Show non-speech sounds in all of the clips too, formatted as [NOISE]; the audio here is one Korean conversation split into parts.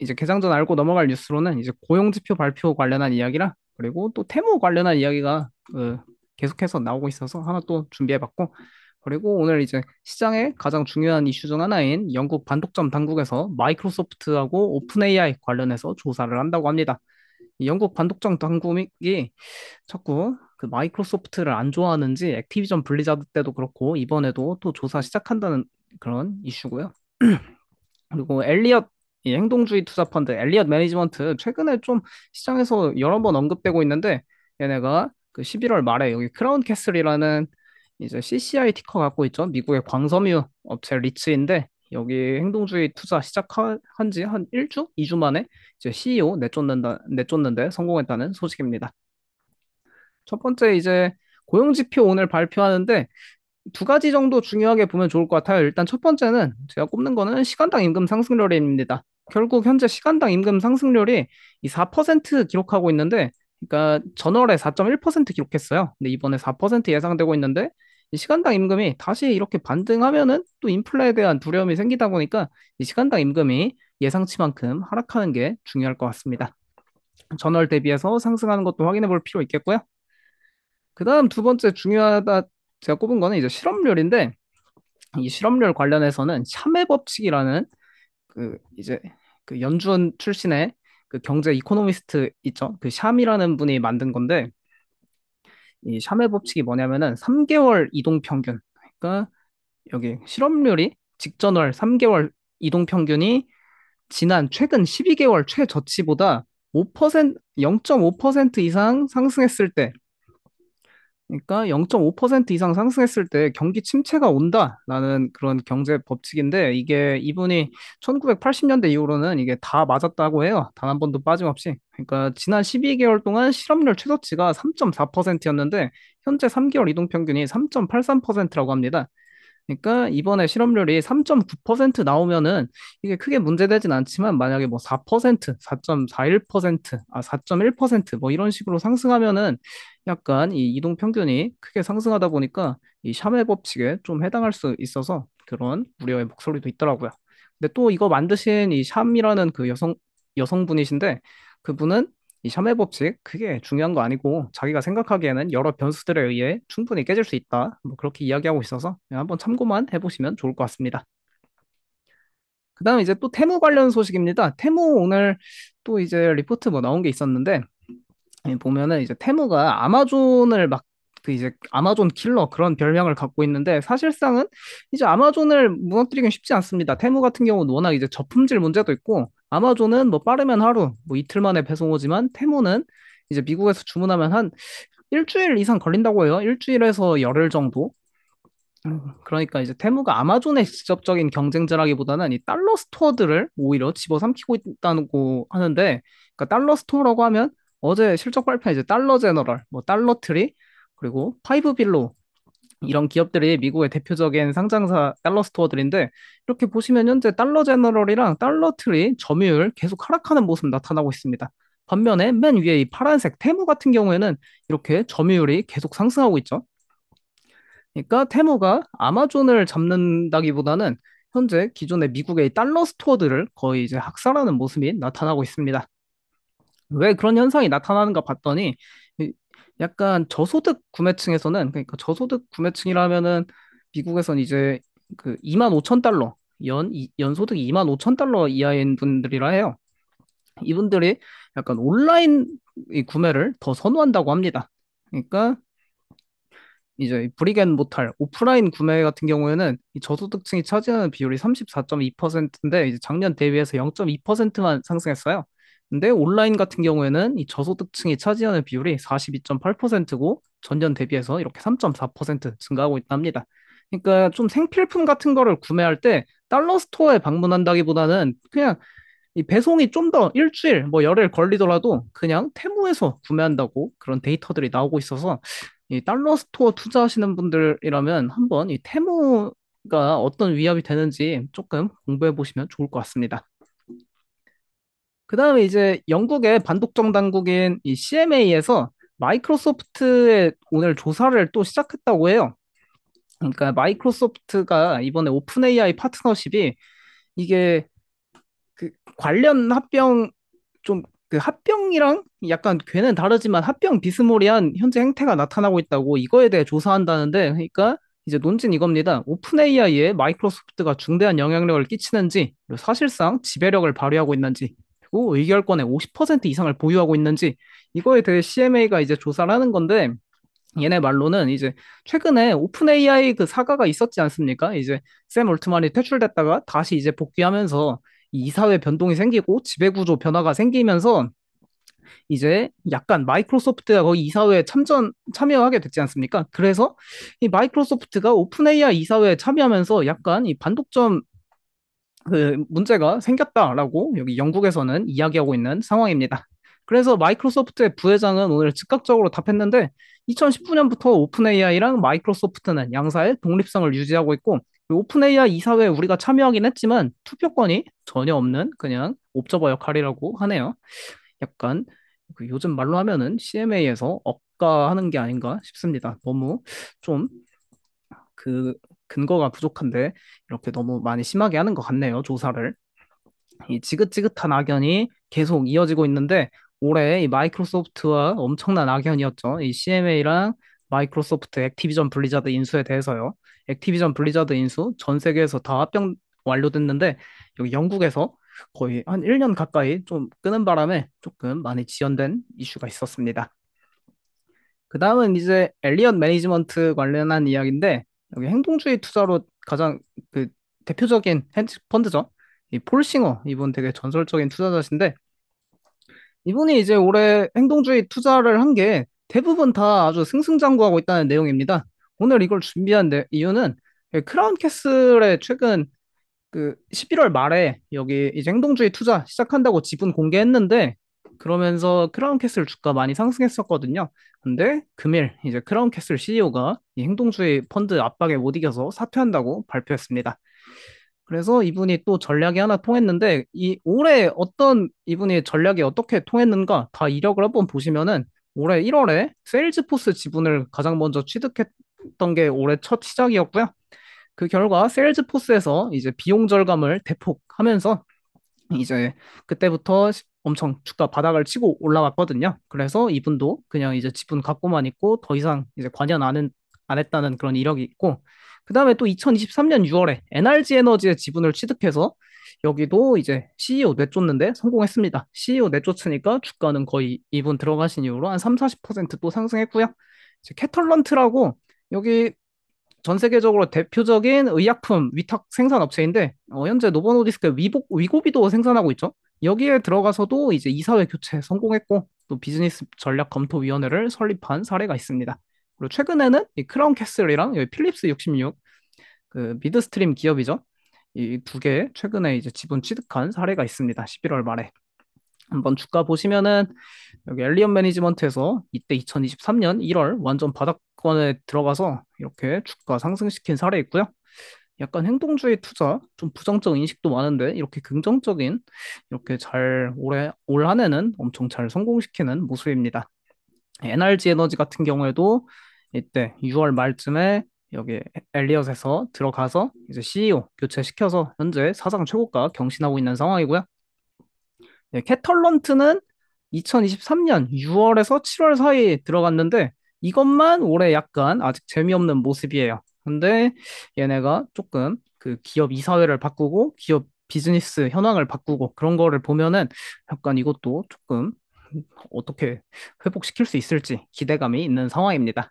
이제 개장전 알고 넘어갈 뉴스로는 이제 고용지표 발표 관련한 이야기랑 그리고 또 테무 관련한 이야기가 어, 계속해서 나오고 있어서 하나 또 준비해봤고 그리고 오늘 이제 시장의 가장 중요한 이슈 중 하나인 영국 반독점 당국에서 마이크로소프트하고 오픈 AI 관련해서 조사를 한다고 합니다. 영국 반독점 당국이 자꾸 그 마이크로소프트를 안 좋아하는지 액티비전 블리자드 때도 그렇고 이번에도 또 조사 시작한다는 그런 이슈고요. [CLEARS THROAT] 그리고 엘리엇 이 행동주의 투자 펀드 엘리엇 매니지먼트 최근에 좀 시장에서 여러 번 언급되고 있는데 얘네가 그 11월 말에 여기 크라운 캐슬이라는 이제 CCI 티커 갖고 있죠. 미국의 광섬유 업체 리츠인데 여기 행동주의 투자 시작한 지 한 1주, 2주 만에 이제 CEO 내쫓는다 내쫓는데 성공했다는 소식입니다. 첫 번째 이제 고용 지표 오늘 발표하는데 두 가지 정도 중요하게 보면 좋을 것 같아요. 일단 첫 번째는 제가 꼽는 거는 시간당 임금 상승률입니다. 결국 현재 시간당 임금 상승률이 이 4% 기록하고 있는데 그러니까 전월에 4.1% 기록했어요. 근데 이번에 4% 예상되고 있는데 이 시간당 임금이 다시 이렇게 반등하면은 또 인플레에 대한 두려움이 생기다 보니까 이 시간당 임금이 예상치만큼 하락하는 게 중요할 것 같습니다. 전월 대비해서 상승하는 것도 확인해 볼 필요 있겠고요. 그 다음 두 번째 중요하다 제가 꼽은 거는 이제 실업률인데 이 실업률 관련해서는 샤의 법칙이라는 그 이제 그 연준 출신의 그 경제 이코노미스트 있죠. 그 샴이라는 분이 만든 건데 이 샴의 법칙이 뭐냐면은 3개월 이동 평균. 그러니까 여기 실업률이 직전월 3개월 이동 평균이 지난 최근 12개월 최저치보다 5% 0.5% 이상 상승했을 때 그러니까 0.5% 이상 상승했을 때 경기 침체가 온다라는 그런 경제 법칙인데 이게 이분이 1980년대 이후로는 이게 다 맞았다고 해요. 단 한 번도 빠짐없이. 그러니까 지난 12개월 동안 실업률 최저치가 3.4%였는데 현재 3개월 이동 평균이 3.83%라고 합니다. 그러니까 이번에 실업률이 3.9% 나오면은 이게 크게 문제되진 않지만 만약에 뭐 4%, 4.41%, 아 4.1%뭐 이런 식으로 상승하면은 약간 이 이동 평균이 크게 상승하다 보니까 이 샤멜 법칙에 좀 해당할 수 있어서 그런 우려의 목소리도 있더라고요. 근데 또 이거 만드신 이 샴이라는 그 여성 여성분이신데 그분은 이 샤멜 법칙 그게 중요한 거 아니고 자기가 생각하기에는 여러 변수들에 의해 충분히 깨질 수 있다. 뭐 그렇게 이야기하고 있어서 한번 참고만 해보시면 좋을 것 같습니다. 그다음 이제 또 테무 관련 소식입니다. 테무 오늘 또 이제 리포트 뭐 나온 게 있었는데 보면은 이제 테무가 아마존을 막 그 이제 아마존 킬러 그런 별명을 갖고 있는데 사실상은 이제 아마존을 무너뜨리긴 쉽지 않습니다. 테무 같은 경우는 워낙 이제 저품질 문제도 있고 아마존은 뭐 빠르면 하루, 뭐 이틀 만에 배송 오지만 테무는 이제 미국에서 주문하면 한 일주일 이상 걸린다고 해요. 일주일에서 열흘 정도. 음, 그러니까 이제 테무가 아마존의 직접적인 경쟁자라기보다는 이 달러 스토어들을 오히려 집어삼키고 있다고 하는데, 그러니까 달러 스토어라고 하면 어제 실적 발표 이제 달러 제너럴, 뭐 달러 트리, 그리고 파이브 빌로 이런 기업들이 미국의 대표적인 상장사 달러 스토어들인데 이렇게 보시면 현재 달러 제너럴이랑 달러 트리 점유율 계속 하락하는 모습 나타나고 있습니다. 반면에 맨 위에 이 파란색 테무 같은 경우에는 이렇게 점유율이 계속 상승하고 있죠. 그러니까 테무가 아마존을 잡는다기보다는 현재 기존의 미국의 달러 스토어들을 거의 이제 학살하는 모습이 나타나고 있습니다. 왜 그런 현상이 나타나는가 봤더니 약간 저소득 구매층에서는 그러니까 저소득 구매층이라면은 미국에선 이제 그 2만 5천 달러 연 연소득 2만 5천 달러 이하인 분들이라 해요. 이분들이 약간 온라인 구매를 더 선호한다고 합니다. 그러니까 이제 브리겐 모탈 오프라인 구매 같은 경우에는 저소득층이 차지하는 비율이 34.2%인데 이제 작년 대비해서 0.2%만 상승했어요. 근데 온라인 같은 경우에는 이 저소득층이 차지하는 비율이 42.8%고 전년 대비해서 이렇게 3.4% 증가하고 있답니다. 그러니까 좀 생필품 같은 거를 구매할 때 달러 스토어에 방문한다기보다는 그냥 이 배송이 좀 더 일주일, 뭐 열흘 걸리더라도 그냥 테무에서 구매한다고 그런 데이터들이 나오고 있어서 이 달러 스토어 투자하시는 분들이라면 한번 이 테무가 어떤 위협이 되는지 조금 공부해 보시면 좋을 것 같습니다. 그 다음에 이제 영국의 반독정 당국인 이 CMA에서 마이크로소프트의 오늘 조사를 또 시작했다고 해요. 그러니까 마이크로소프트가 이번에 오픈 AI 파트너십이 이게 그 관련 합병 좀 그 합병이랑 약간 괴는 다르지만 합병 비스무리한 현재 행태가 나타나고 있다고 이거에 대해 조사한다는데 그러니까 이제 논진 이겁니다. 오픈 AI에 마이크로소프트가 중대한 영향력을 끼치는지 사실상 지배력을 발휘하고 있는지 그리고 의결권의 50% 이상을 보유하고 있는지 이거에 대해 CMA가 이제 조사를 하는 건데 얘네 말로는 이제 최근에 오픈 AI 그 사과가 있었지 않습니까? 이제 샘 올트만이 퇴출됐다가 다시 이제 복귀하면서 이사회 변동이 생기고 지배 구조 변화가 생기면서 이제 약간 마이크로소프트가 거기 이사회에 참전 참여하게 됐지 않습니까? 그래서 이 마이크로소프트가 오픈 AI 이사회에 참여하면서 약간 이 반독점 그 문제가 생겼다라고 여기 영국에서는 이야기하고 있는 상황입니다. 그래서 마이크로소프트의 부회장은 오늘 즉각적으로 답했는데 2019년부터 오픈AI랑 마이크로소프트는 양사의 독립성을 유지하고 있고 그 오픈AI 이사회에 우리가 참여하긴 했지만 투표권이 전혀 없는 그냥 옵저버 역할이라고 하네요. 약간 그 요즘 말로 하면은 CMA에서 억가하는 게 아닌가 싶습니다. 너무 좀그 근거가 부족한데 이렇게 너무 많이 심하게 하는 것 같네요, 조사를. 이 지긋지긋한 악연이 계속 이어지고 있는데 올해 이 마이크로소프트와 엄청난 악연이었죠. 이 CMA랑 마이크로소프트 액티비전 블리자드 인수에 대해서요. 액티비전 블리자드 인수 전 세계에서 다 합병 완료됐는데 여기 영국에서 거의 한 1년 가까이 좀 끄는 바람에 조금 많이 지연된 이슈가 있었습니다. 그 다음은 이제 엘리언 매니지먼트 관련한 이야기인데 여기 행동주의 투자로 가장 그 대표적인 펀드죠. 이 폴싱어 이분 되게 전설적인 투자자신데 이분이 이제 올해 행동주의 투자를 한 게 대부분 다 아주 승승장구하고 있다는 내용입니다. 오늘 이걸 준비한 이유는 예, 크라운 캐슬의 최근 그 11월 말에 여기 이제 행동주의 투자 시작한다고 지분 공개했는데 그러면서 크라운 캐슬 주가 많이 상승했었거든요. 근데 금일 이제 크라운 캐슬 CEO가 이 행동주의 펀드 압박에 못 이겨서 사퇴한다고 발표했습니다. 그래서 이분이 또 전략이 하나 통했는데 이 올해 어떤 이분이 전략이 어떻게 통했는가 다 이력을 한번 보시면은 올해 1월에 세일즈포스 지분을 가장 먼저 취득했던 게 올해 첫 시작이었고요. 그 결과 세일즈포스에서 이제 비용 절감을 대폭 하면서 이제 그때부터 엄청 주가 바닥을 치고 올라갔거든요. 그래서 이분도 그냥 이제 지분 갖고만 있고 더 이상 이제 관여 안, 안 했다는 그런 이력이 있고 그 다음에 또 2023년 6월에 NRG 에너지의 지분을 취득해서 여기도 이제 CEO 내쫓는데 성공했습니다. CEO 내쫓으니까 주가는 거의 이분 들어가신 이후로 한 3, 40%또 상승했고요. 이제 캐털런트라고 여기 전 세계적으로 대표적인 의약품 위탁 생산 업체인데 어, 현재 노버노디스크 위복, 위고비도 생산하고 있죠. 여기에 들어가서도 이제 이사회 교체에 성공했고 또 비즈니스 전략 검토위원회를 설립한 사례가 있습니다. 그리고 최근에는 이 크라운 캐슬이랑 여기 필립스 66, 그 미드스트림 기업이죠. 이 두 개 최근에 이제 지분 취득한 사례가 있습니다. 11월 말에. 한번 주가 보시면은 여기 엘리언 매니지먼트에서 이때 2023년 1월 완전 바닥권에 들어가서 이렇게 주가 상승시킨 사례 있고요. 약간 행동주의 투자, 좀 부정적 인식도 많은데 이렇게 긍정적인 이렇게 잘 올해 올한 해는 엄청 잘 성공시키는 모습입니다. NRG 에너지 같은 경우에도 이때 6월 말쯤에 여기 엘리엇에서 들어가서 이제 CEO 교체시켜서 현재 사상 최고가 경신하고 있는 상황이고요. 네, 캐털런트는 2023년 6월에서 7월 사이에 들어갔는데 이것만 올해 약간 아직 재미없는 모습이에요. 근데 얘네가 조금 그 기업 이사회를 바꾸고 기업 비즈니스 현황을 바꾸고 그런 거를 보면은 약간 이것도 조금 어떻게 회복시킬 수 있을지 기대감이 있는 상황입니다.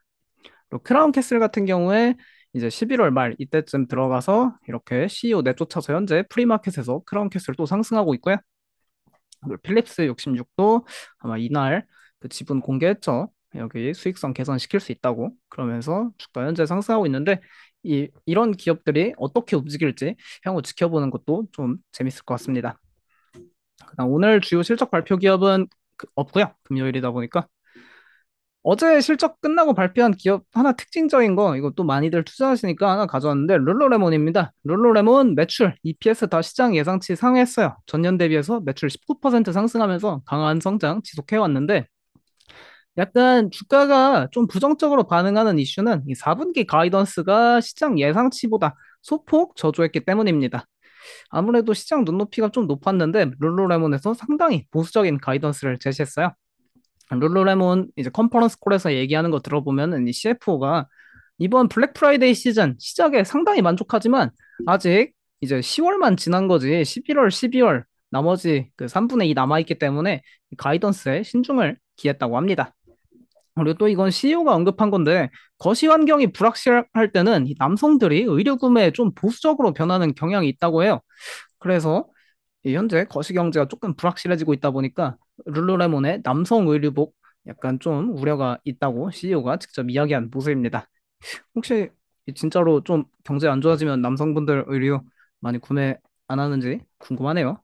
그리고 크라운 캐슬 같은 경우에 이제 11월 말 이때쯤 들어가서 이렇게 CEO 내쫓아서 현재 프리마켓에서 크라운 캐슬 또 상승하고 있고요. 필립스 66도 아마 이날 그 지분 공개했죠. 여기 수익성 개선시킬 수 있다고 그러면서 주가 현재 상승하고 있는데 이, 이런 기업들이 어떻게 움직일지 향후 지켜보는 것도 좀 재밌을 것 같습니다. 그다음 오늘 주요 실적 발표 기업은 그 없고요. 금요일이다 보니까 어제 실적 끝나고 발표한 기업 하나 특징적인 거 이거 또 많이들 투자하시니까 하나 가져왔는데 룰루레몬입니다. 룰루레몬 매출 EPS 다 시장 예상치 상했어요. 전년 대비해서 매출 19% 상승하면서 강한 성장 지속해 왔는데 약간 주가가 좀 부정적으로 반응하는 이슈는 이 4분기 가이던스가 시장 예상치보다 소폭 저조했기 때문입니다. 아무래도 시장 눈높이가 좀 높았는데 룰루레몬에서 상당히 보수적인 가이던스를 제시했어요. 룰루레몬 이제 컨퍼런스 콜에서 얘기하는 거 들어보면 이 CFO가 이번 블랙 프라이데이 시즌 시작에 상당히 만족하지만 아직 이제 10월만 지난 거지 11월, 12월 나머지 그 3분의 2 남아있기 때문에 가이던스에 신중을 기했다고 합니다. 그리고 또 이건 CEO가 언급한 건데 거시 환경이 불확실할 때는 남성들이 의료 구매에 좀 보수적으로 변하는 경향이 있다고 해요. 그래서 현재 거시 경제가 조금 불확실해지고 있다 보니까 룰루레몬의 남성 의류복 약간 좀 우려가 있다고 CEO가 직접 이야기한 모습입니다. 혹시 진짜로 좀 경제 안 좋아지면 남성분들 의류 많이 구매 안 하는지 궁금하네요.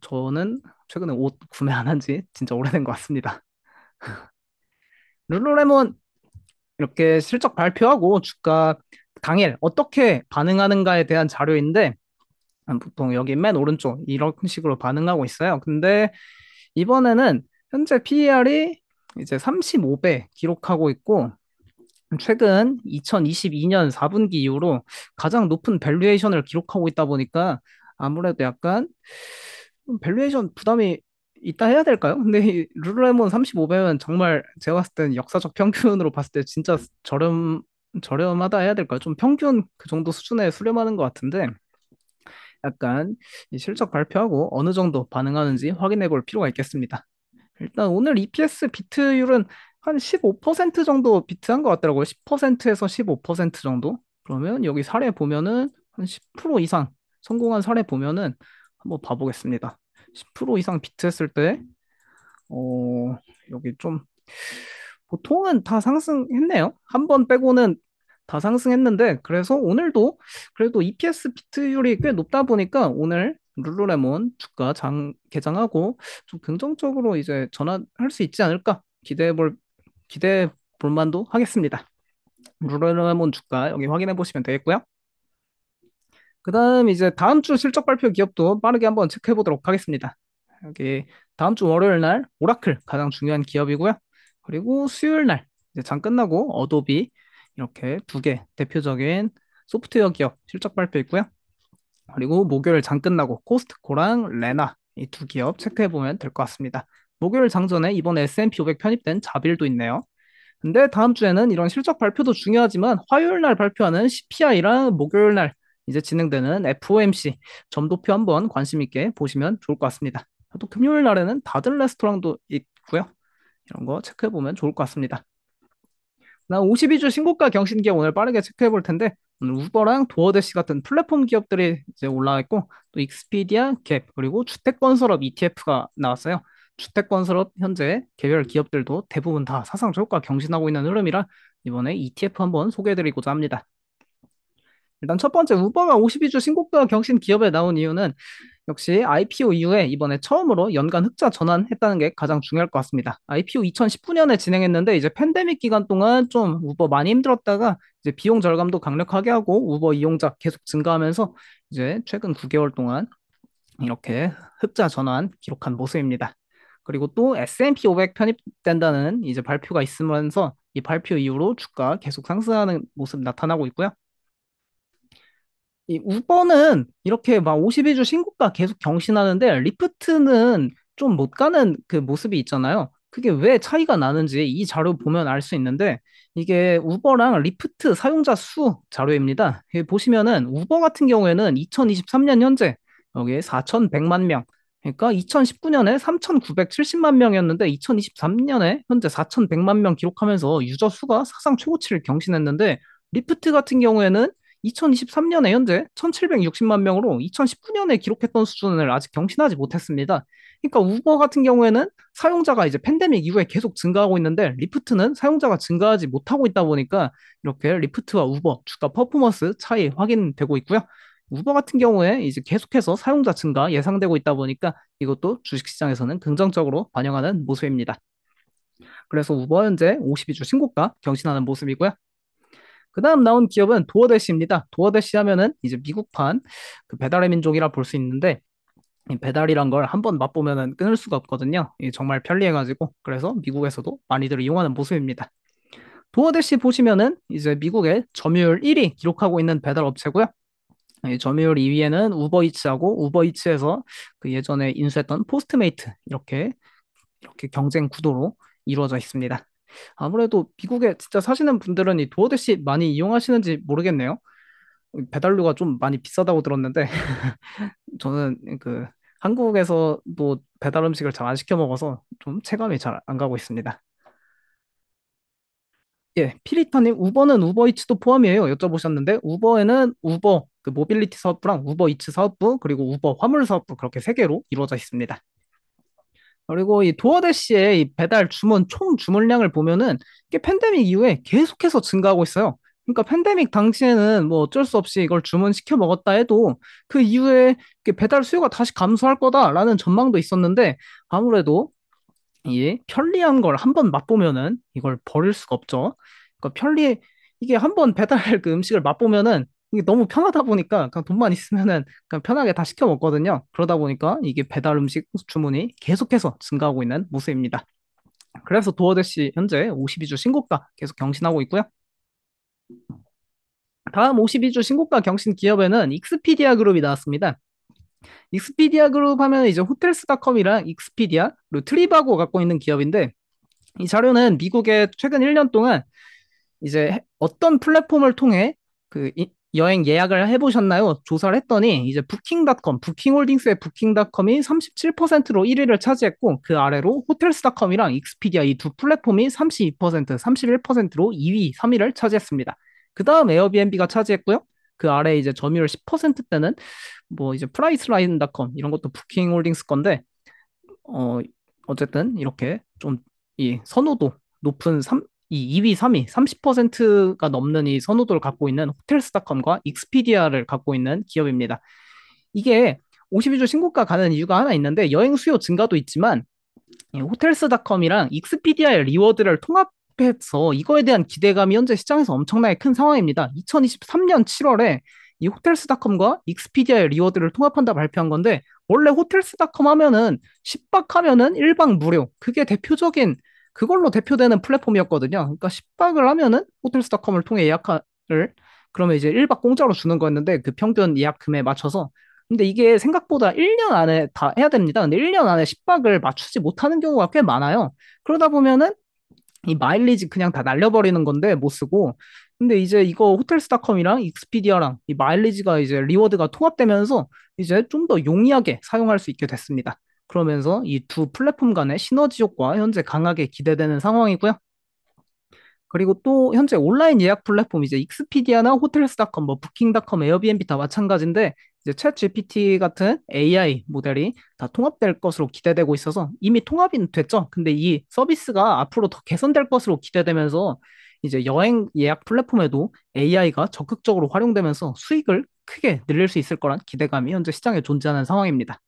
저는 최근에 옷 구매 안 한지 진짜 오래된 것 같습니다. [LAUGHS] 룰루레몬 이렇게 실적 발표하고 주가 당일 어떻게 반응하는가에 대한 자료인데 아, 보통 여기 맨 오른쪽 이런 식으로 반응하고 있어요. 근데 이번에는 현재 PER이 이제 35배 기록하고 있고 최근 2022년 4분기 이후로 가장 높은 밸류에이션을 기록하고 있다 보니까 아무래도 약간 밸류에이션 부담이 이따 해야 될까요? 근데 이 룰루레몬 35배면 정말 제가 봤을 땐 역사적 평균으로 봤을 때 진짜 저렴 저렴하다 해야 될까요? 좀 평균 그 정도 수준에 수렴하는 것 같은데 약간 실적 발표하고 어느 정도 반응하는지 확인해 볼 필요가 있겠습니다. 일단 오늘 EPS 비트율은 한 15% 정도 비트한 것 같더라고요. 10%에서 15% 정도. 그러면 여기 사례 보면은 한 10% 이상 성공한 사례 보면은 한번 봐보겠습니다. 10% 이상 비트했을 때, 어, 여기 좀, 보통은 다 상승했네요. 한 번 빼고는 다 상승했는데, 그래서 오늘도 그래도 EPS 비트율이 꽤 높다 보니까 오늘 룰루레몬 주가 장, 개장하고 좀 긍정적으로 이제 전환할 수 있지 않을까 기대해 볼, 기대해 볼만도 하겠습니다. 룰루레몬 주가 여기 확인해 보시면 되겠고요. 그다음 이제 다음 주 실적 발표 기업도 빠르게 한번 체크해 보도록 하겠습니다. 여기 다음 주 월요일 날 오라클 가장 중요한 기업이고요. 그리고 수요일 날 이제 장 끝나고 어도비 이렇게 두 개 대표적인 소프트웨어 기업 실적 발표 있고요. 그리고 목요일 장 끝나고 코스트코랑 레나 이 두 기업 체크해 보면 될 것 같습니다. 목요일 장 전에 이번 S&P 500 편입된 자빌도 있네요. 근데 다음 주에는 이런 실적 발표도 중요하지만 화요일 날 발표하는 CPI랑 목요일 날 이제 진행되는 FOMC 점도표 한번 관심 있게 보시면 좋을 것 같습니다. 또 금요일 날에는 다들 레스토랑도 있고요. 이런 거 체크해 보면 좋을 것 같습니다. 나 52주 신고가 경신기 오늘 빠르게 체크해 볼 텐데 우버랑 도어대시 같은 플랫폼 기업들이 이제 올라와 있고 또 익스피디아, 갭 그리고 주택건설업 ETF가 나왔어요. 주택건설업 현재 개별 기업들도 대부분 다 사상 저가 경신하고 있는 흐름이라 이번에 ETF 한번 소개해드리고자 합니다. 일단 첫 번째 우버가 52주 신고가 격신 기업에 나온 이유는 역시 IPO 이후에 이번에 처음으로 연간 흑자 전환했다는 게 가장 중요할 것 같습니다. IPO 2019년에 진행했는데 이제 팬데믹 기간 동안 좀 우버 많이 힘들었다가 이제 비용 절감도 강력하게 하고 우버 이용자 계속 증가하면서 이제 최근 9개월 동안 이렇게 흑자 전환 기록한 모습입니다. 그리고 또 S&P 500 편입된다는 이제 발표가 있으면서 이 발표 이후로 주가 계속 상승하는 모습 나타나고 있고요. 이 우버는 이렇게 막 52주 신고가 계속 경신하는데 리프트는 좀 못 가는 그 모습이 있잖아요. 그게 왜 차이가 나는지 이 자료 보면 알 수 있는데 이게 우버랑 리프트 사용자 수 자료입니다. 여기 예, 보시면은 우버 같은 경우에는 2023년 현재 여기 4,100만 명. 그러니까 2019년에 3,970만 명이었는데 2023년에 현재 4,100만 명 기록하면서 유저 수가 사상 최고치를 경신했는데 리프트 같은 경우에는 2023년에 현재 1,760만 명으로 2019년에 기록했던 수준을 아직 경신하지 못했습니다. 그러니까 우버 같은 경우에는 사용자가 이제 팬데믹 이후에 계속 증가하고 있는데 리프트는 사용자가 증가하지 못하고 있다 보니까 이렇게 리프트와 우버 주가 퍼포먼스 차이 확인되고 있고요. 우버 같은 경우에 이제 계속해서 사용자 증가 예상되고 있다 보니까 이것도 주식시장에서는 긍정적으로 반영하는 모습입니다. 그래서 우버 현재 52주 신고가 경신하는 모습이고요. 그다음 나온 기업은 도어데시입니다도어데시 하면은 이제 미국판 그 배달의 민족이라 볼 수 있는데 배달이란 걸 한번 맛보면은 끊을 수가 없거든요. 정말 편리해가지고 그래서 미국에서도 많이들 이용하는 모습입니다. 도어데시 보시면은 이제 미국의 점유율 1위 기록하고 있는 배달 업체고요. 점유율 2위에는 우버이츠하고 우버이츠에서 그 예전에 인수했던 포스트메이트 이렇게 이렇게 경쟁 구도로 이루어져 있습니다. 아무래도 미국에 진짜 사시는 분들은 이 도어대시 많이 이용하시는지 모르겠네요. 배달료가 좀 많이 비싸다고 들었는데 [LAUGHS] 저는 그 한국에서도 배달 음식을 잘 안 시켜 먹어서 좀 체감이 잘 안 가고 있습니다. 예, 피리타님, 우버는 우버이츠도 포함이에요. 여쭤보셨는데, 우버에는 우버, 그 모빌리티 사업부랑 우버이츠 사업부, 그리고 우버 화물 사업부 그렇게 세 개로 이루어져 있습니다. 그리고 이 도어대시의 이 배달 주문 총 주문량을 보면은 이게 팬데믹 이후에 계속해서 증가하고 있어요. 그러니까 팬데믹 당시에는 뭐 어쩔 수 없이 이걸 주문시켜 먹었다 해도 그 이후에 배달 수요가 다시 감소할 거다라는 전망도 있었는데 아무래도 이 편리한 걸한번 맛보면은 이걸 버릴 수가 없죠. 그러니까 편리 이게 한번 배달 그 음식을 맛보면은 이게 너무 편하다 보니까 그냥 돈만 [LAUGHS] 있으면은 그냥 편하게 다 시켜 먹거든요. 그러다 보니까 이게 배달 음식 주문이 계속해서 증가하고 있는 모습입니다. 그래서 도어대시 현재 52주 신고가 계속 경신하고 있고요. 다음 52주 신고가 경신 기업에는 익스피디아 그룹이 나왔습니다. 익스피디아 그룹 하면 이제 호텔스닷컴이랑 익스피디아 그리고 트립하고 갖고 있는 기업인데 이 자료는 미국의 최근 1년 동안 이제 어떤 플랫폼을 통해 그 이, 여행 예약을 해보셨나요? 조사를 했더니 이제 부킹닷컴, 부킹홀딩스의 부킹닷컴이 37%로 1위를 차지했고 그 아래로 호텔스닷컴이랑 익스피디아 이 두 플랫폼이 32%, 31%로 2위, 3위를 차지했습니다. 그 다음 에어비앤비가 차지했고요. 그 아래 이제 점유율 10%대는 뭐 이제 프라이스라인닷컴 이런 것도 부킹홀딩스 건데 어 어쨌든 이렇게 좀 이 선호도 높은 3, 이 2위, 3위, 30%가 넘는 이 선호도를 갖고 있는 호텔스닷컴과 익스피디아를 갖고 있는 기업입니다. 이게 52주 신고가 가는 이유가 하나 있는데 여행 수요 증가도 있지만 호텔스닷컴이랑 익스피디아의 리워드를 통합해서 이거에 대한 기대감이 현재 시장에서 엄청나게 큰 상황입니다. 2023년 7월에 이 호텔스닷컴과 익스피디아의 리워드를 통합한다 발표한 건데 원래 호텔스닷컴 하면은 10박 하면은 1박 무료 그게 대표적인 그걸로 대표되는 플랫폼이었거든요. 그러니까 10박을 하면은 호텔스닷컴을 통해 예약을 그러면 이제 1박 공짜로 주는 거였는데 그 평균 예약금에 맞춰서 근데 이게 생각보다 1년 안에 다 해야 됩니다. 근데 1년 안에 10박을 맞추지 못하는 경우가 꽤 많아요. 그러다 보면은 이 마일리지 그냥 다 날려버리는 건데 못 쓰고 근데 이제 이거 호텔스닷컴이랑 익스피디아랑 이 마일리지가 이제 리워드가 통합되면서 이제 좀 더 용이하게 사용할 수 있게 됐습니다. 그러면서 이 두 플랫폼 간의 시너지 효과 현재 강하게 기대되는 상황이고요. 그리고 또 현재 온라인 예약 플랫폼 이제 익스피디아나 호텔스닷컴, 뭐 부킹닷컴, 에어비앤비 다 마찬가지인데 이제 챗 GPT 같은 AI 모델이 다 통합될 것으로 기대되고 있어서 이미 통합이 됐죠. 근데 이 서비스가 앞으로 더 개선될 것으로 기대되면서 이제 여행 예약 플랫폼에도 AI가 적극적으로 활용되면서 수익을 크게 늘릴 수 있을 거란 기대감이 현재 시장에 존재하는 상황입니다.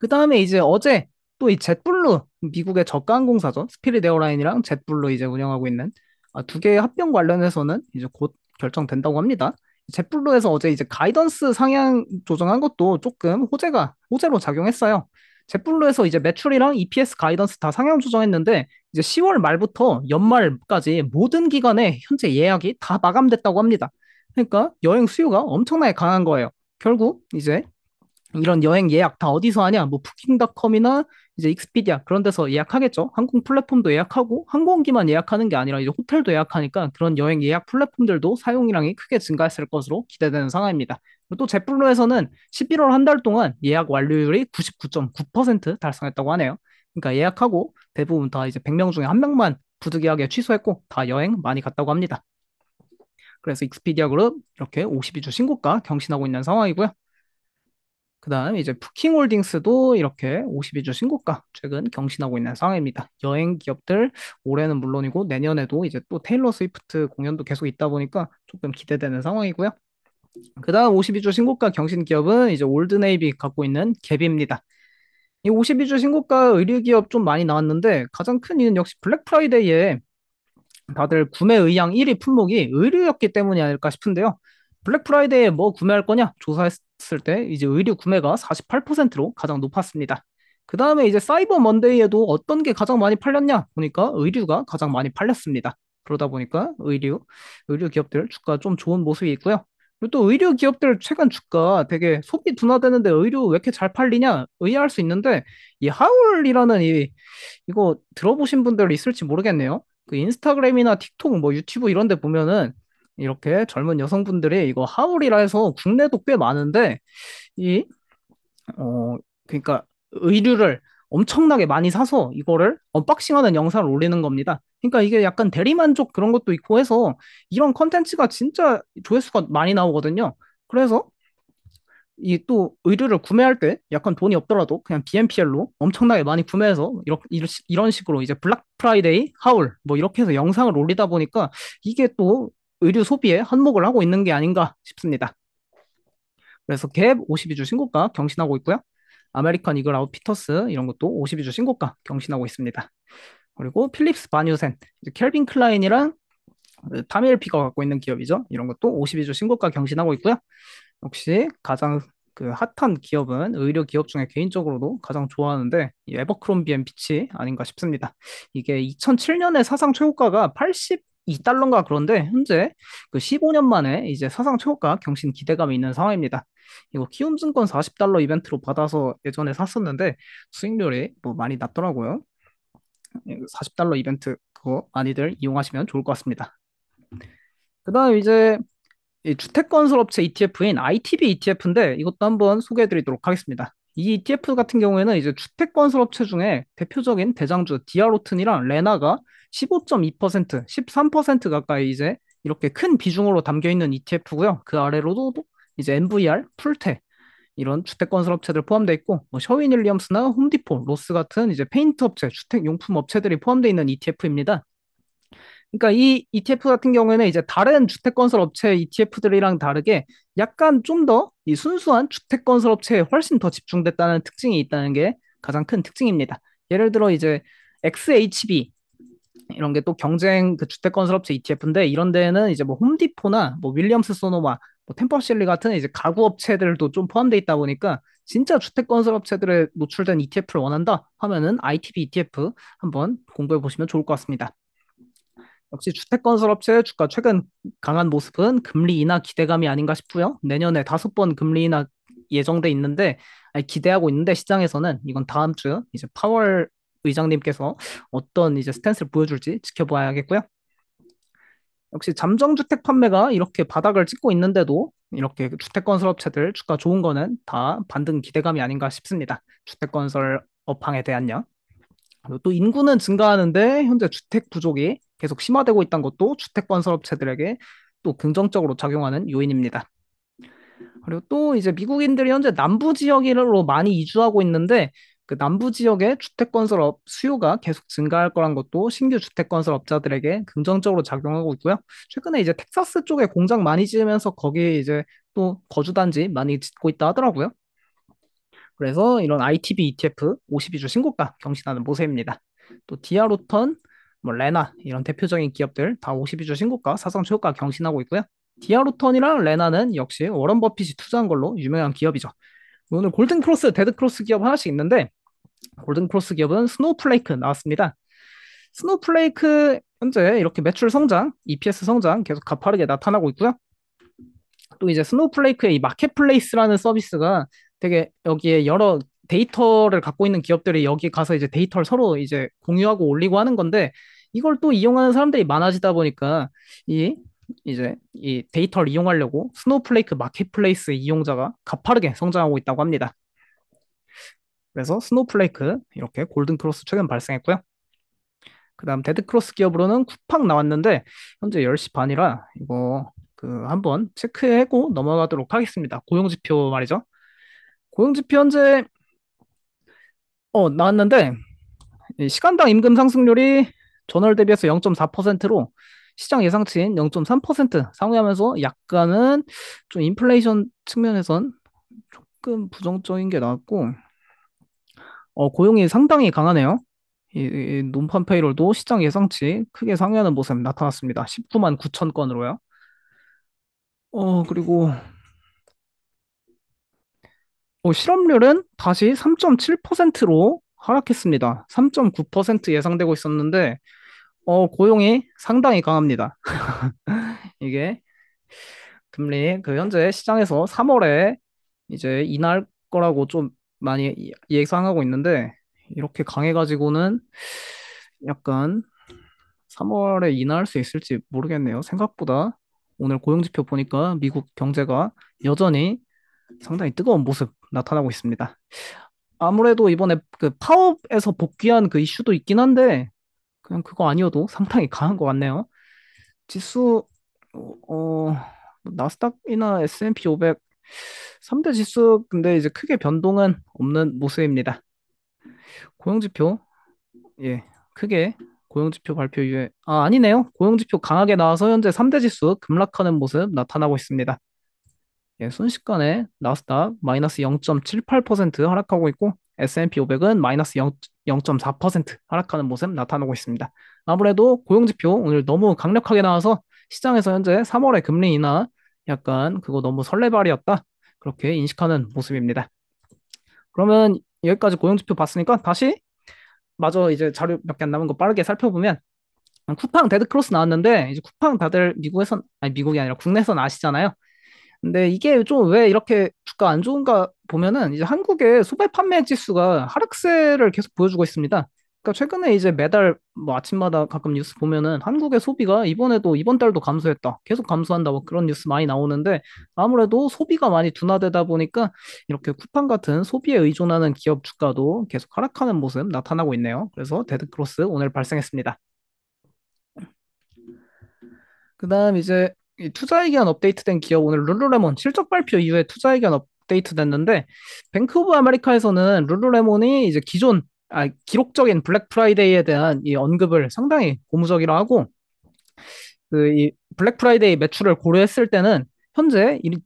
그 다음에 이제 어제 또이 j 블루 미국의 저가항공사죠 스피릿 에어라인이랑 j 블루 이제 운영하고 있는 아, 두 개의 합병 관련해서는 이제 곧 결정된다고 합니다. j 블루에서 어제 이제 가이던스 상향 조정한 것도 조금 호재가 호재로 작용했어요. j 블루에서 이제 매출이랑 EPS 가이던스 다 상향 조정했는데 이제 10월 말부터 연말까지 모든 기간에 현재 예약이 다 마감됐다고 합니다. 그러니까 여행 수요가 엄청나게 강한 거예요. 결국 이제 이런 여행 예약 다 어디서 하냐? 뭐 부킹닷컴이나 이제 익스피디아 그런 데서 예약하겠죠. 항공 플랫폼도 예약하고 항공기만 예약하는 게 아니라 이제 호텔도 예약하니까 그런 여행 예약 플랫폼들도 사용량이 크게 증가했을 것으로 기대되는 상황입니다. 또 제플로에서는 11월 한 달 동안 예약 완료율이 99.9% 달성했다고 하네요. 그러니까 예약하고 대부분 다 이제 100명 중에 한 명만 부득이하게 취소했고 다 여행 많이 갔다고 합니다. 그래서 익스피디아 그룹 이렇게 52주 신고가 경신하고 있는 상황이고요. 그다음 이제 푸킹홀딩스도 이렇게 52주 신고가 최근 경신하고 있는 상황입니다. 여행 기업들 올해는 물론이고 내년에도 이제 또 테일러 스위프트 공연도 계속 있다 보니까 조금 기대되는 상황이고요. 그다음 52주 신고가 경신 기업은 이제 올드네이비 갖고 있는 갭입니다. 이 52주 신고가 의류 기업 좀 많이 나왔는데 가장 큰 이유는 역시 블랙 프라이데이에 다들 구매 의향 1위 품목이 의류였기 때문이 아닐까 싶은데요. 블랙 프라이데이에 뭐 구매할 거냐 조사했을 봤을 때 이제 의류 구매가 48%로 가장 높았습니다. 그 다음에 이제 사이버 먼데이에도 어떤 게 가장 많이 팔렸냐 보니까 의류가 가장 많이 팔렸습니다. 그러다 보니까 의류, 의류 기업들 주가 좀 좋은 모습이 있고요. 그리고 또 의류 기업들 최근 주가 되게 소비 둔화되는데 의류 왜 이렇게 잘 팔리냐 의아할 수 있는데 이 하울이라는 이 이거 들어보신 분들 있을지 모르겠네요. 그 인스타그램이나 틱톡 뭐 유튜브 이런 데 보면은 이렇게 젊은 여성분들이 이거 하울이라 해서 국내도 꽤 많은데 이 어 그러니까 의류를 엄청나게 많이 사서 이거를 언박싱하는 영상을 올리는 겁니다. 그러니까 이게 약간 대리만족 그런 것도 있고 해서 이런 컨텐츠가 진짜 조회수가 많이 나오거든요. 그래서 이 또 의류를 구매할 때 약간 돈이 없더라도 그냥 BNPL로 엄청나게 많이 구매해서 이렇게 이런 식으로 이제 블랙 프라이데이, 하울 뭐 이렇게 해서 영상을 올리다 보니까 이게 또 의류 소비에 한몫을 하고 있는 게 아닌가 싶습니다. 그래서 갭 52주 신고가 경신하고 있고요. 아메리칸 이글 아웃 피터스 이런 것도 52주 신고가 경신하고 있습니다. 그리고 필립스 바뉴센, 켈빈 클라인이랑 타밀피가 갖고 있는 기업이죠. 이런 것도 52주 신고가 경신하고 있고요. 역시 가장 그 핫한 기업은 의료 기업 중에 개인적으로도 가장 좋아하는데 에버크롬비 앤 피치 아닌가 싶습니다. 이게 2007년에 사상 최고가가 80 이달러인가 그런데 현재 그 15년 만에 이제 사상 최고가 경신 기대감이 있는 상황입니다. 이거 키움증권 40달러 이벤트로 받아서 예전에 샀었는데 수익률이 뭐 많이 낮더라고요. 40달러 예, 이벤트 그거 많이들 이용하시면 좋을 것 같습니다. 그다음 이제 주택건설업체 ETF인 ITB ETF인데 이것도 한번 소개해드리도록 하겠습니다. 이 ETF 같은 경우에는 이제 주택건설업체 중에 대표적인 대장주 디아로튼이랑 레나가 15.2%, 13% 가까이 이제 이렇게 큰 비중으로 담겨 있는 ETF고요. 그 아래로도 이제 MVR, 풀테 이런 주택 건설 업체들 포함되어 있고 뭐 셔윈 윌리엄스나 홈디포, 로스 같은 이제 페인트 업체, 주택 용품 업체들이 포함되어 있는 ETF입니다. 그러니까 이 ETF 같은 경우에는 이제 다른 주택 건설 업체 ETF들이랑 다르게 약간 좀 더 이 순수한 주택 건설 업체에 훨씬 더 집중됐다는 특징이 있다는 게 가장 큰 특징입니다. 예를 들어 이제 XHB 이런 게 또 경쟁 그 주택 건설업체 ETF인데 이런 데는 이제 뭐 홈디포나 뭐 윌리엄스 소노마 뭐 템퍼실리 같은 이제 가구 업체들도 좀 포함돼 있다 보니까 진짜 주택 건설 업체들에 노출된 ETF를 원한다 하면은 ITB ETF 한번 공부해 보시면 좋을 것 같습니다. 역시 주택 건설 업체 주가 최근 강한 모습은 금리 인하 기대감이 아닌가 싶고요. 내년에 다섯 번 금리 인하 예정돼 있는데 기대하고 있는데 시장에서는 이건 다음 주 이제 파월 의장님께서 어떤 이제 스탠스를 보여줄지 지켜봐야겠고요. 역시 잠정주택 판매가 이렇게 바닥을 찍고 있는데도 이렇게 주택건설업체들 주가 좋은 거는 다 반등 기대감이 아닌가 싶습니다. 주택건설 업황에 대한요. 또 인구는 증가하는데 현재 주택 부족이 계속 심화되고 있다는 것도 주택건설업체들에게 또 긍정적으로 작용하는 요인입니다. 그리고 또 이제 미국인들이 현재 남부 지역으로 많이 이주하고 있는데 그 남부 지역의 주택 건설 업 수요가 계속 증가할 거란 것도 신규 주택 건설 업자들에게 긍정적으로 작용하고 있고요. 최근에 이제 텍사스 쪽에 공장 많이 지으면서 거기에 이제 또 거주단지 많이 짓고 있다 하더라고요. 그래서 이런 ITB ETF 52주 신고가 경신하는 모습입니다. 또 디아로턴, 뭐 레나 이런 대표적인 기업들 다 52주 신고가 사상 최고가 경신하고 있고요. 디아로턴이랑 레나는 역시 워런 버핏이 투자한 걸로 유명한 기업이죠. 오늘 골든 크로스, 데드 크로스 기업 하나씩 있는데 골든 크로스 기업은 스노우플레이크 나왔습니다. 스노우플레이크 현재 이렇게 매출 성장, EPS 성장 계속 가파르게 나타나고 있고요. 또 이제 스노우플레이크의 이 마켓플레이스라는 서비스가 되게 여기에 여러 데이터를 갖고 있는 기업들이 여기 가서 이제 데이터를 서로 이제 공유하고 올리고 하는 건데 이걸 또 이용하는 사람들이 많아지다 보니까 이 이제 이 데이터를 이용하려고 스노우플레이크 마켓플레이스 이용자가 가파르게 성장하고 있다고 합니다. 그래서 스노플레이크 이렇게 골든 크로스 최근 발생했고요. 그다음 데드 크로스 기업으로는 쿠팡 나왔는데 현재 10시 반이라 이거 그 한번 체크하고 넘어가도록 하겠습니다. 고용 지표 말이죠. 고용 지표 현재 어 나왔는데 시간당 임금 상승률이 전월 대비해서 0.4%로 시장 예상치인 0.3% 상회하면서 약간은 좀 인플레이션 측면에선 조금 부정적인 게 나왔고 어, 고용이 상당히 강하네요. 이, 이 논판 페이롤도 시장 예상치 크게 상회하는 모습 나타났습니다. 19만 9천 건으로요. 어, 그리고 어, 실업률은 다시 3.7%로 하락했습니다. 3.9% 예상되고 있었는데 어, 고용이 상당히 강합니다. [LAUGHS] 이게 금리 그 현재 시장에서 3월에 이제 인할 거라고 좀 많이 예, 예상하고 있는데 이렇게 강해가지고는 약간 3월에 인하할 수 있을지 모르겠네요. 생각보다 오늘 고용지표 보니까 미국 경제가 여전히 상당히 뜨거운 모습 나타나고 있습니다. 아무래도 이번에 그 파업에서 복귀한 그 이슈도 있긴 한데 그냥 그거 아니어도 상당히 강한 것 같네요. 지수 어, 어 나스닥이나 S&P 500 3대 지수 근데 이제 크게 변동은 없는 모습입니다. 고용지표 예 크게 고용지표 발표 이후에 아 아니네요 고용지표 강하게 나와서 현재 3대 지수 급락하는 모습 나타나고 있습니다. 예, 순식간에 나스닥 마이너스 0.78% 하락하고 있고 S&P 500은 마이너스 0.4% 하락하는 모습 나타나고 있습니다. 아무래도 고용지표 오늘 너무 강력하게 나와서 시장에서 현재 3월에 금리 인하 약간 그거 너무 설레발이었다. 그렇게 인식하는 모습입니다. 그러면 여기까지 고용지표 봤으니까 다시 마저 이제 자료 몇개안 남은 거 빠르게 살펴보면 쿠팡 데드크로스 나왔는데 이제 쿠팡 다들 미국에선 아니 미국이 아니라 국내에서 아시잖아요. 근데 이게 좀 왜 이렇게 주가 안 좋은가 보면은 이제 한국의 소매 판매 지수가 하락세를 계속 보여주고 있습니다. 그러니까 최근에 이제 매달 뭐 아침마다 가끔 뉴스 보면은 한국의 소비가 이번에도 이번 달도 감소했다. 계속 감소한다. 뭐 그런 뉴스 많이 나오는데 아무래도 소비가 많이 둔화되다 보니까 이렇게 쿠팡 같은 소비에 의존하는 기업 주가도 계속 하락하는 모습 나타나고 있네요. 그래서 데드크로스 오늘 발생했습니다. 그다음 이제 투자 의견 업데이트된 기업 오늘 룰루레몬 실적 발표 이후에 투자 의견 업데이트 됐는데 뱅크 오브 아메리카에서는 룰루레몬이 이제 기존 아, 기록적인 블랙 프라이데이에 대한 이 언급을 상당히 고무적이라 하고 그 이 블랙 프라이데이 매출을 고려했을 때는 현재 이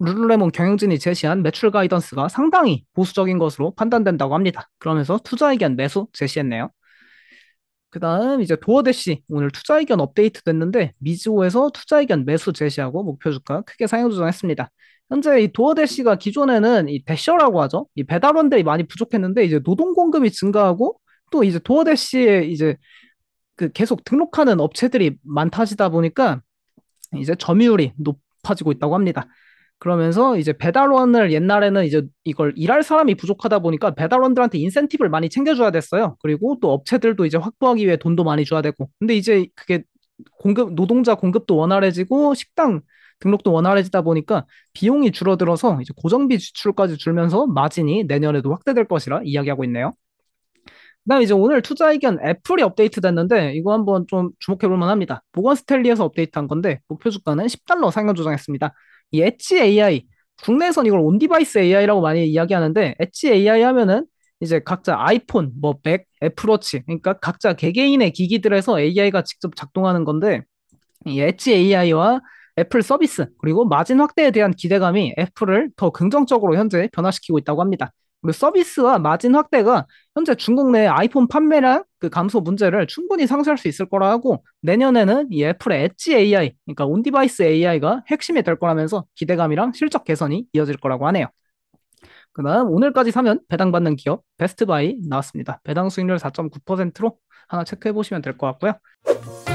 룰루레몬 경영진이 제시한 매출 가이던스가 상당히 보수적인 것으로 판단된다고 합니다. 그러면서 투자 의견 매수 제시했네요. 그 다음 이제 도어대시 오늘 투자 의견 업데이트 됐는데 미지오에서 투자 의견 매수 제시하고 목표 주가 크게 상향 조정했습니다. 현재 이 도어대시가 기존에는 이 대셔라고 하죠. 이 배달원들이 많이 부족했는데 이제 노동 공급이 증가하고 또 이제 도어대시에 이제 그 계속 등록하는 업체들이 많다지다 보니까 이제 점유율이 높아지고 있다고 합니다. 그러면서 이제 배달원을 옛날에는 이제 이걸 일할 사람이 부족하다 보니까 배달원들한테 인센티브를 많이 챙겨줘야 됐어요. 그리고 또 업체들도 이제 확보하기 위해 돈도 많이 줘야 되고. 근데 이제 그게 공급, 노동자 공급도 원활해지고 식당 등록도 원활해지다 보니까 비용이 줄어들어서 이제 고정비 지출까지 줄면서 마진이 내년에도 확대될 것이라 이야기하고 있네요. 그다음 이제 오늘 투자 의견 애플이 업데이트됐는데 이거 한번 좀 주목해 볼 만합니다. 모건 스탠리에서 업데이트한 건데 목표 주가는 10달러 상향 조정했습니다. 이 엣지 AI 국내에선 이걸 온 디바이스 AI라고 많이 이야기하는데 엣지 AI 하면은 이제 각자 아이폰, 뭐 맥, 애플워치 그러니까 각자 개개인의 기기들에서 AI가 직접 작동하는 건데 이 엣지 AI와 애플 서비스 그리고 마진 확대에 대한 기대감이 애플을 더 긍정적으로 현재 변화시키고 있다고 합니다. 그리고 서비스와 마진 확대가 현재 중국 내 아이폰 판매량 그 감소 문제를 충분히 상쇄할 수 있을 거라 하고 내년에는 이 애플의 엣지 AI 그러니까 온디바이스 AI가 핵심이 될 거라면서 기대감이랑 실적 개선이 이어질 거라고 하네요. 그다음 오늘까지 사면 배당받는 기업 베스트바이 나왔습니다. 배당 수익률 4.9%로 하나 체크해 보시면 될 것 같고요.